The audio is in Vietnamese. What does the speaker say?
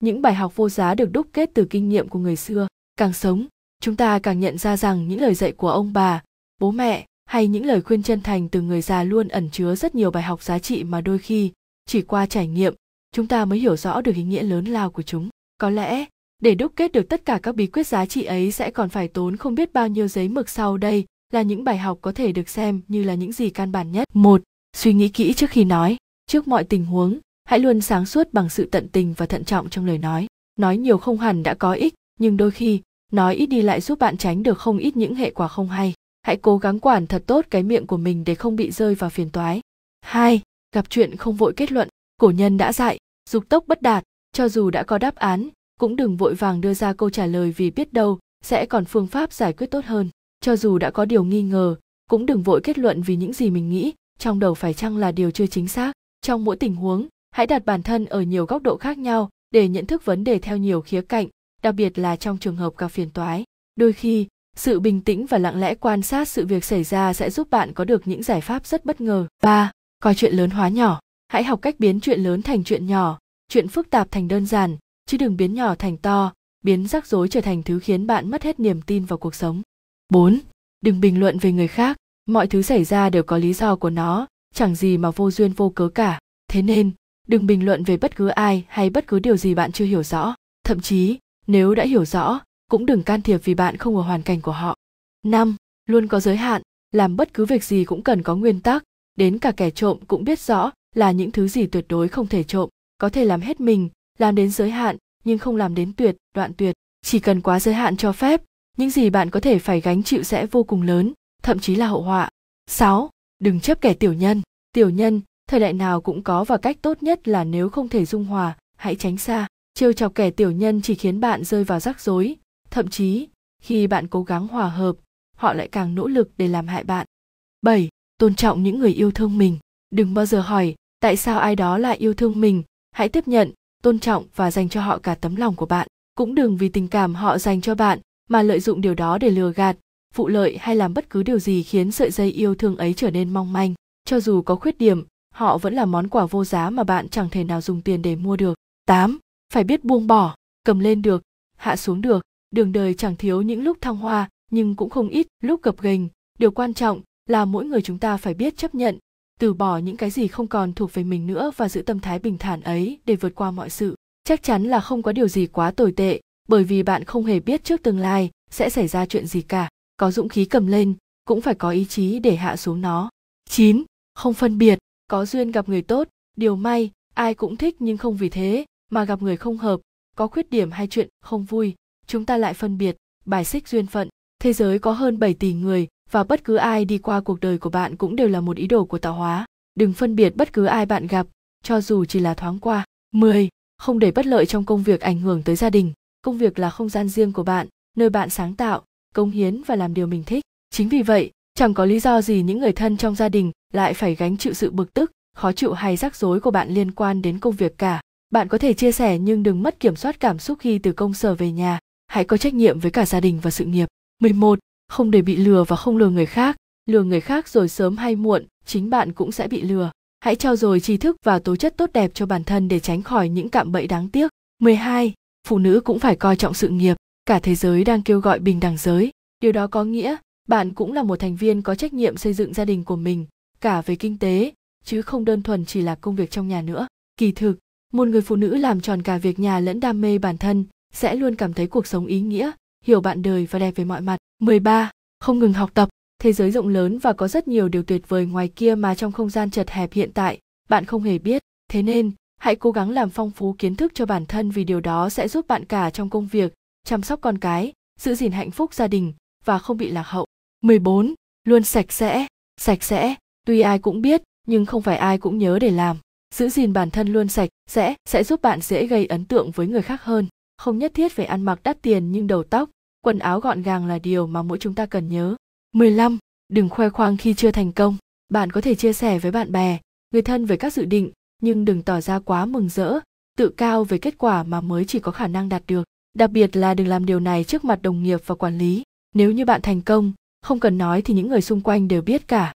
những bài học vô giá được đúc kết từ kinh nghiệm của người xưa càng sống chúng ta càng nhận ra rằng những lời dạy của ông bà bố mẹ hay những lời khuyên chân thành từ người già luôn ẩn chứa rất nhiều bài học giá trị mà đôi khi chỉ qua trải nghiệm chúng ta mới hiểu rõ được ý nghĩa lớn lao của chúng có lẽ để đúc kết được tất cả các bí quyết giá trị ấy sẽ còn phải tốn không biết bao nhiêu giấy mực sau đây là những bài học có thể được xem như là những gì căn bản nhất một suy nghĩ kỹ trước khi nói trước mọi tình huống hãy luôn sáng suốt bằng sự tận tình và thận trọng trong lời nói nói nhiều không hẳn đã có ích nhưng đôi khi nói ít đi lại giúp bạn tránh được không ít những hệ quả không hay hãy cố gắng quản thật tốt cái miệng của mình để không bị rơi vào phiền toái hai gặp chuyện không vội kết luận cổ nhân đã dạy dục tốc bất đạt cho dù đã có đáp án cũng đừng vội vàng đưa ra câu trả lời vì biết đâu sẽ còn phương pháp giải quyết tốt hơn cho dù đã có điều nghi ngờ cũng đừng vội kết luận vì những gì mình nghĩ trong đầu phải chăng là điều chưa chính xác trong mỗi tình huống hãy đặt bản thân ở nhiều góc độ khác nhau để nhận thức vấn đề theo nhiều khía cạnh đặc biệt là trong trường hợp gặp phiền toái đôi khi sự bình tĩnh và lặng lẽ quan sát sự việc xảy ra sẽ giúp bạn có được những giải pháp rất bất ngờ 3. coi chuyện lớn hóa nhỏ hãy học cách biến chuyện lớn thành chuyện nhỏ chuyện phức tạp thành đơn giản chứ đừng biến nhỏ thành to biến rắc rối trở thành thứ khiến bạn mất hết niềm tin vào cuộc sống 4. đừng bình luận về người khác mọi thứ xảy ra đều có lý do của nó chẳng gì mà vô duyên vô cớ cả thế nên đừng bình luận về bất cứ ai hay bất cứ điều gì bạn chưa hiểu rõ thậm chí nếu đã hiểu rõ cũng đừng can thiệp vì bạn không ở hoàn cảnh của họ Năm, luôn có giới hạn làm bất cứ việc gì cũng cần có nguyên tắc đến cả kẻ trộm cũng biết rõ là những thứ gì tuyệt đối không thể trộm có thể làm hết mình làm đến giới hạn nhưng không làm đến tuyệt đoạn tuyệt chỉ cần quá giới hạn cho phép những gì bạn có thể phải gánh chịu sẽ vô cùng lớn thậm chí là hậu họa 6. đừng chấp kẻ tiểu nhân tiểu nhân thời đại nào cũng có và cách tốt nhất là nếu không thể dung hòa hãy tránh xa trêu chọc kẻ tiểu nhân chỉ khiến bạn rơi vào rắc rối thậm chí khi bạn cố gắng hòa hợp họ lại càng nỗ lực để làm hại bạn 7. tôn trọng những người yêu thương mình đừng bao giờ hỏi tại sao ai đó lại yêu thương mình hãy tiếp nhận tôn trọng và dành cho họ cả tấm lòng của bạn cũng đừng vì tình cảm họ dành cho bạn mà lợi dụng điều đó để lừa gạt phụ lợi hay làm bất cứ điều gì khiến sợi dây yêu thương ấy trở nên mong manh cho dù có khuyết điểm họ vẫn là món quà vô giá mà bạn chẳng thể nào dùng tiền để mua được. 8. Phải biết buông bỏ, cầm lên được, hạ xuống được. Đường đời chẳng thiếu những lúc thăng hoa, nhưng cũng không ít lúc gập ghềnh. Điều quan trọng là mỗi người chúng ta phải biết chấp nhận, từ bỏ những cái gì không còn thuộc về mình nữa và giữ tâm thái bình thản ấy để vượt qua mọi sự. Chắc chắn là không có điều gì quá tồi tệ, bởi vì bạn không hề biết trước tương lai sẽ xảy ra chuyện gì cả. Có dũng khí cầm lên, cũng phải có ý chí để hạ xuống nó. 9. Không phân biệt, có duyên gặp người tốt điều may ai cũng thích nhưng không vì thế mà gặp người không hợp có khuyết điểm hay chuyện không vui chúng ta lại phân biệt bài xích duyên phận thế giới có hơn 7 tỷ người và bất cứ ai đi qua cuộc đời của bạn cũng đều là một ý đồ của tạo hóa đừng phân biệt bất cứ ai bạn gặp cho dù chỉ là thoáng qua 10. không để bất lợi trong công việc ảnh hưởng tới gia đình công việc là không gian riêng của bạn nơi bạn sáng tạo công hiến và làm điều mình thích chính vì vậy chẳng có lý do gì những người thân trong gia đình lại phải gánh chịu sự bực tức khó chịu hay rắc rối của bạn liên quan đến công việc cả bạn có thể chia sẻ nhưng đừng mất kiểm soát cảm xúc khi từ công sở về nhà hãy có trách nhiệm với cả gia đình và sự nghiệp 11. không để bị lừa và không lừa người khác lừa người khác rồi sớm hay muộn chính bạn cũng sẽ bị lừa hãy trao dồi tri thức và tố chất tốt đẹp cho bản thân để tránh khỏi những cạm bẫy đáng tiếc 12. phụ nữ cũng phải coi trọng sự nghiệp cả thế giới đang kêu gọi bình đẳng giới điều đó có nghĩa bạn cũng là một thành viên có trách nhiệm xây dựng gia đình của mình cả về kinh tế chứ không đơn thuần chỉ là công việc trong nhà nữa kỳ thực một người phụ nữ làm tròn cả việc nhà lẫn đam mê bản thân sẽ luôn cảm thấy cuộc sống ý nghĩa hiểu bạn đời và đẹp về mọi mặt 13. không ngừng học tập thế giới rộng lớn và có rất nhiều điều tuyệt vời ngoài kia mà trong không gian chật hẹp hiện tại bạn không hề biết thế nên hãy cố gắng làm phong phú kiến thức cho bản thân vì điều đó sẽ giúp bạn cả trong công việc chăm sóc con cái giữ gìn hạnh phúc gia đình và không bị lạc hậu. 14. Luôn sạch sẽ, sạch sẽ, tuy ai cũng biết nhưng không phải ai cũng nhớ để làm. Giữ gìn bản thân luôn sạch sẽ sẽ giúp bạn dễ gây ấn tượng với người khác hơn. Không nhất thiết phải ăn mặc đắt tiền nhưng đầu tóc, quần áo gọn gàng là điều mà mỗi chúng ta cần nhớ. 15. Đừng khoe khoang khi chưa thành công. Bạn có thể chia sẻ với bạn bè, người thân về các dự định, nhưng đừng tỏ ra quá mừng rỡ, tự cao về kết quả mà mới chỉ có khả năng đạt được. Đặc biệt là đừng làm điều này trước mặt đồng nghiệp và quản lý nếu như bạn thành công không cần nói thì những người xung quanh đều biết cả